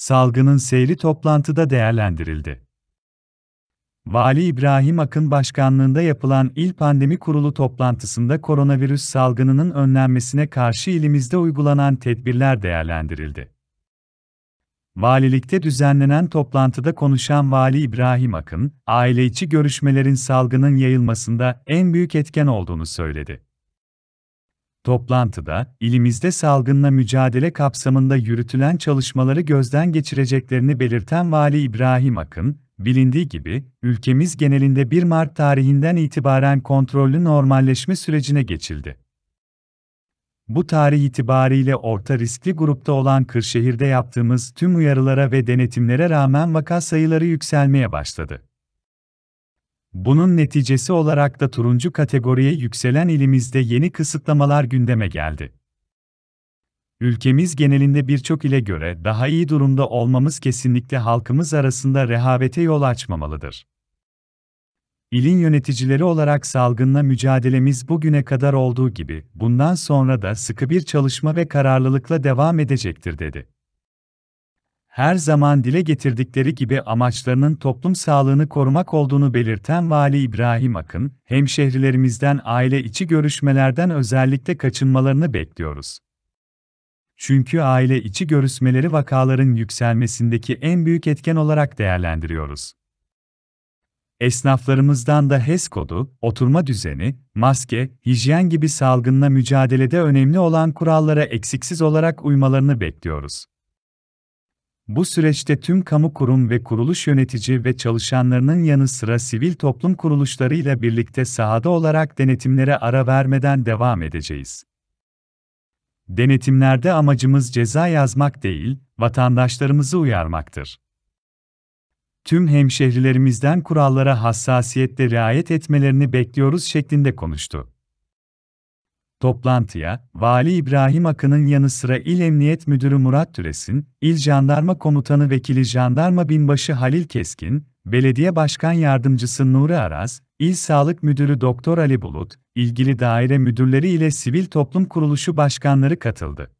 Salgının seyri toplantıda değerlendirildi. Vali İbrahim Akın başkanlığında yapılan İl Pandemi Kurulu toplantısında koronavirüs salgınının önlenmesine karşı ilimizde uygulanan tedbirler değerlendirildi. Valilikte düzenlenen toplantıda konuşan Vali İbrahim Akın, aile içi görüşmelerin salgının yayılmasında en büyük etken olduğunu söyledi. Toplantıda, ilimizde salgınla mücadele kapsamında yürütülen çalışmaları gözden geçireceklerini belirten Vali İbrahim Akın, bilindiği gibi, ülkemiz genelinde 1 Mart tarihinden itibaren kontrollü normalleşme sürecine geçildi. Bu tarih itibariyle orta riskli grupta olan Kırşehir'de yaptığımız tüm uyarılara ve denetimlere rağmen vaka sayıları yükselmeye başladı. Bunun neticesi olarak da turuncu kategoriye yükselen ilimizde yeni kısıtlamalar gündeme geldi. Ülkemiz genelinde birçok ile göre daha iyi durumda olmamız kesinlikle halkımız arasında rehavete yol açmamalıdır. İlin yöneticileri olarak salgınla mücadelemiz bugüne kadar olduğu gibi, bundan sonra da sıkı bir çalışma ve kararlılıkla devam edecektir dedi her zaman dile getirdikleri gibi amaçlarının toplum sağlığını korumak olduğunu belirten Vali İbrahim Akın, hemşehrilerimizden aile içi görüşmelerden özellikle kaçınmalarını bekliyoruz. Çünkü aile içi görüşmeleri vakaların yükselmesindeki en büyük etken olarak değerlendiriyoruz. Esnaflarımızdan da HES kodu, oturma düzeni, maske, hijyen gibi salgınla mücadelede önemli olan kurallara eksiksiz olarak uymalarını bekliyoruz. Bu süreçte tüm kamu kurum ve kuruluş yönetici ve çalışanlarının yanı sıra sivil toplum kuruluşlarıyla birlikte sahada olarak denetimlere ara vermeden devam edeceğiz. Denetimlerde amacımız ceza yazmak değil, vatandaşlarımızı uyarmaktır. Tüm hemşehrilerimizden kurallara hassasiyetle riayet etmelerini bekliyoruz şeklinde konuştu. Toplantıya, Vali İbrahim Akın'ın yanı sıra İl Emniyet Müdürü Murat Türes'in, İl Jandarma Komutanı Vekili Jandarma Binbaşı Halil Keskin, Belediye Başkan Yardımcısı Nuri Aras, İl Sağlık Müdürü Doktor Ali Bulut, ilgili daire müdürleri ile sivil toplum kuruluşu başkanları katıldı.